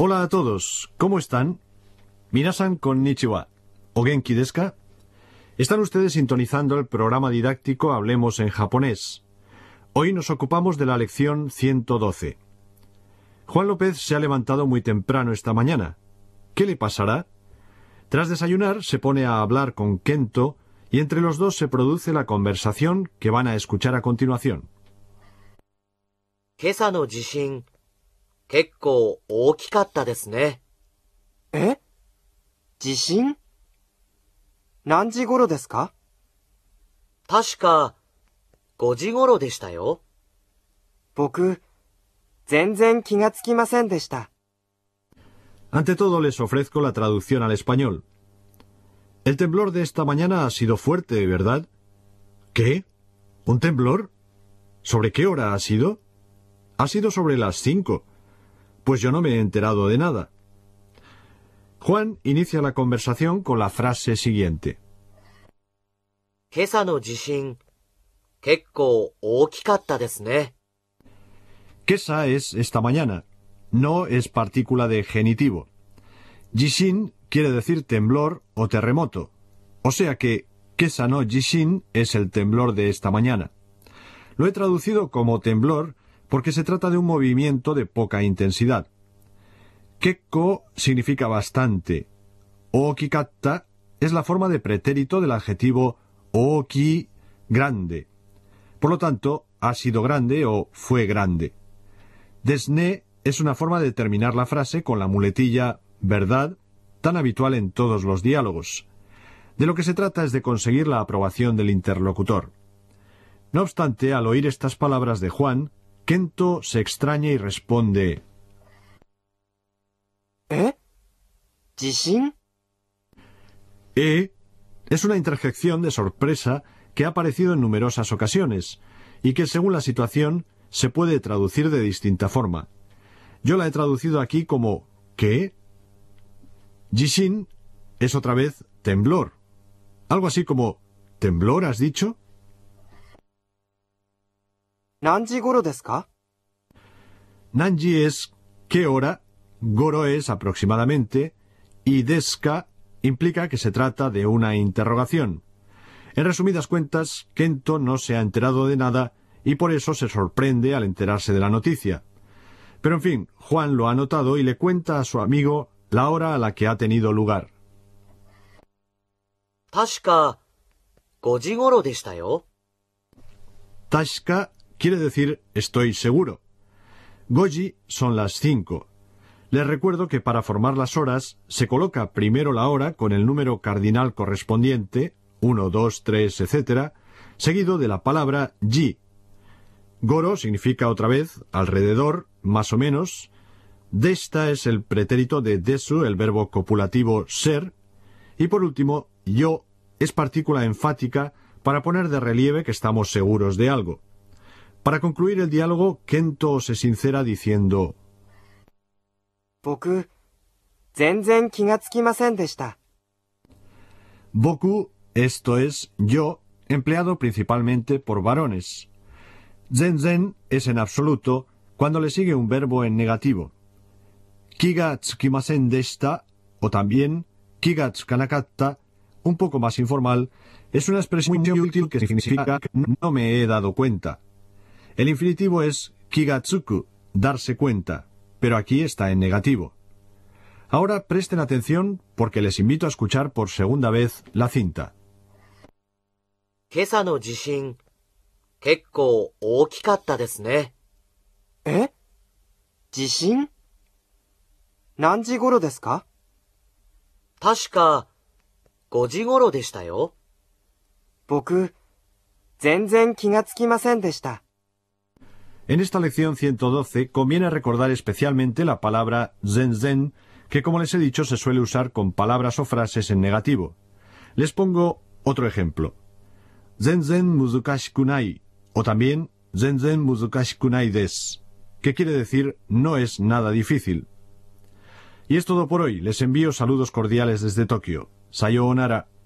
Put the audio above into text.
Hola a todos, ¿cómo están? Minasan con Nichiwa. ¿O Genki Deska? Están ustedes sintonizando el programa didáctico Hablemos en japonés. Hoy nos ocupamos de la lección 112. Juan López se ha levantado muy temprano esta mañana. ¿Qué le pasará? Tras desayunar se pone a hablar con Kento y entre los dos se produce la conversación que van a escuchar a continuación. 今朝の地震結構大きかったですね。え地震何時頃ですか確か、5時頃でしたよ。僕、全然気がつきませんでした。Ante todo les ofrezco la traducción al español. El temblor de esta mañana ha sido fuerte, ¿verdad? ¿Qué? ¿Un temblor? ¿Sobre qué hora ha sido? Ha sido sobre las cinco. Pues yo no me he enterado de nada. Juan inicia la conversación con la frase siguiente. Quesa es esta mañana. No es partícula de genitivo. Jishin quiere decir temblor o terremoto. O sea que no Jishin es el temblor de esta mañana. Lo he traducido como temblor porque se trata de un movimiento de poca intensidad. Kekko significa bastante. Okikatta es la forma de pretérito del adjetivo oki grande. Por lo tanto, ha sido grande o fue grande. Desne es una forma de terminar la frase con la muletilla verdad tan habitual en todos los diálogos. De lo que se trata es de conseguir la aprobación del interlocutor. No obstante, al oír estas palabras de Juan, Kento se extraña y responde. ¿Eh? ¿Jishin? ¿Eh? Es una interjección de sorpresa que ha aparecido en numerosas ocasiones y que según la situación se puede traducir de distinta forma. Yo la he traducido aquí como ¿qué? Jishin es otra vez temblor. Algo así como ¿temblor has dicho? ¿Nanji es qué hora, goro es aproximadamente, y Deska implica que se trata de una interrogación. En resumidas cuentas, Kento no se ha enterado de nada y por eso se sorprende al enterarse de la noticia. Pero en fin, Juan lo ha notado y le cuenta a su amigo la hora a la que ha tenido lugar. Tashka, 5 quiere decir estoy seguro. Goji son las cinco. Les recuerdo que para formar las horas se coloca primero la hora con el número cardinal correspondiente, 1, 2, 3, etc., seguido de la palabra ji. Goro significa otra vez alrededor, más o menos. Desta es el pretérito de desu, el verbo copulativo ser. Y por último, yo es partícula enfática para poner de relieve que estamos seguros de algo. Para concluir el diálogo, Kento se sincera diciendo: Boku, Boku, esto es yo, empleado principalmente por varones. Zenzen es en absoluto cuando le sigue un verbo en negativo. Kiga tsukimasen deshita, o también kiga tsukanakatta, un poco más informal, es una expresión muy útil que significa no me he dado cuenta. El infinitivo es kigatsuku, darse cuenta, pero aquí está en negativo. Ahora presten atención porque les invito a escuchar por segunda vez la cinta. 今朝の地震、結構大きかったですね。え地震何時頃ですか確か、5時頃でしたよ。僕、全然気がつきませんでした。en esta lección 112 conviene recordar especialmente la palabra zen zen, que como les he dicho se suele usar con palabras o frases en negativo. Les pongo otro ejemplo. Zen zen muzukashikunai o también zen zen muzukashikunai des, que quiere decir no es nada difícil. Y es todo por hoy. Les envío saludos cordiales desde Tokio. Onara.